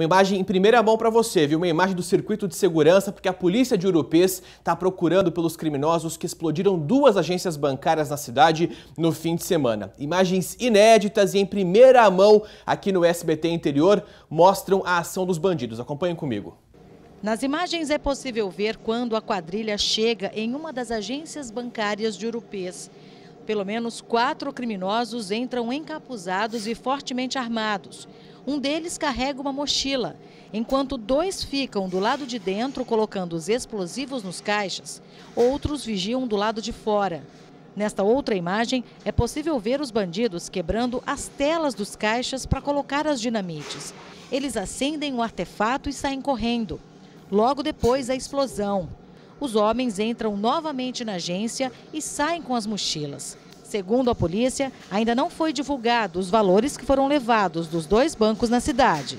Uma imagem em primeira mão para você, viu? Uma imagem do circuito de segurança, porque a polícia de Urupês está procurando pelos criminosos que explodiram duas agências bancárias na cidade no fim de semana. Imagens inéditas e em primeira mão aqui no SBT Interior mostram a ação dos bandidos. Acompanhem comigo. Nas imagens é possível ver quando a quadrilha chega em uma das agências bancárias de Urupês. Pelo menos quatro criminosos entram encapuzados e fortemente armados um deles carrega uma mochila, enquanto dois ficam do lado de dentro colocando os explosivos nos caixas, outros vigiam do lado de fora. Nesta outra imagem, é possível ver os bandidos quebrando as telas dos caixas para colocar as dinamites. Eles acendem o artefato e saem correndo. Logo depois, a explosão. Os homens entram novamente na agência e saem com as mochilas. Segundo a polícia, ainda não foi divulgado os valores que foram levados dos dois bancos na cidade.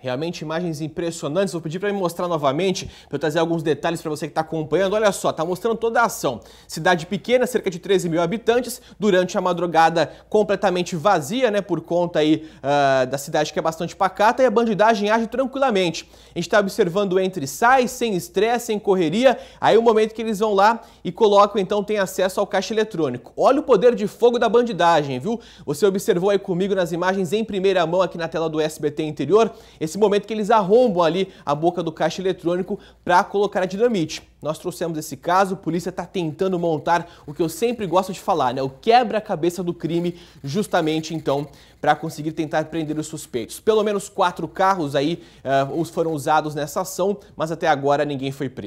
Realmente imagens impressionantes. Vou pedir para me mostrar novamente, para trazer alguns detalhes para você que está acompanhando. Olha só, está mostrando toda a ação. Cidade pequena, cerca de 13 mil habitantes, durante a madrugada completamente vazia, né, por conta aí uh, da cidade que é bastante pacata, e a bandidagem age tranquilamente. A gente está observando entre sai, sem estresse, sem correria. Aí o momento que eles vão lá e colocam, então, tem acesso ao caixa eletrônico. Olha o poder de fogo da bandidagem, viu? Você observou aí comigo nas imagens em primeira mão aqui na tela do SBT Interior nesse momento que eles arrombam ali a boca do caixa eletrônico para colocar a dinamite. Nós trouxemos esse caso, a polícia está tentando montar o que eu sempre gosto de falar, né? O quebra-cabeça do crime, justamente então, para conseguir tentar prender os suspeitos. Pelo menos quatro carros aí uh, foram usados nessa ação, mas até agora ninguém foi preso.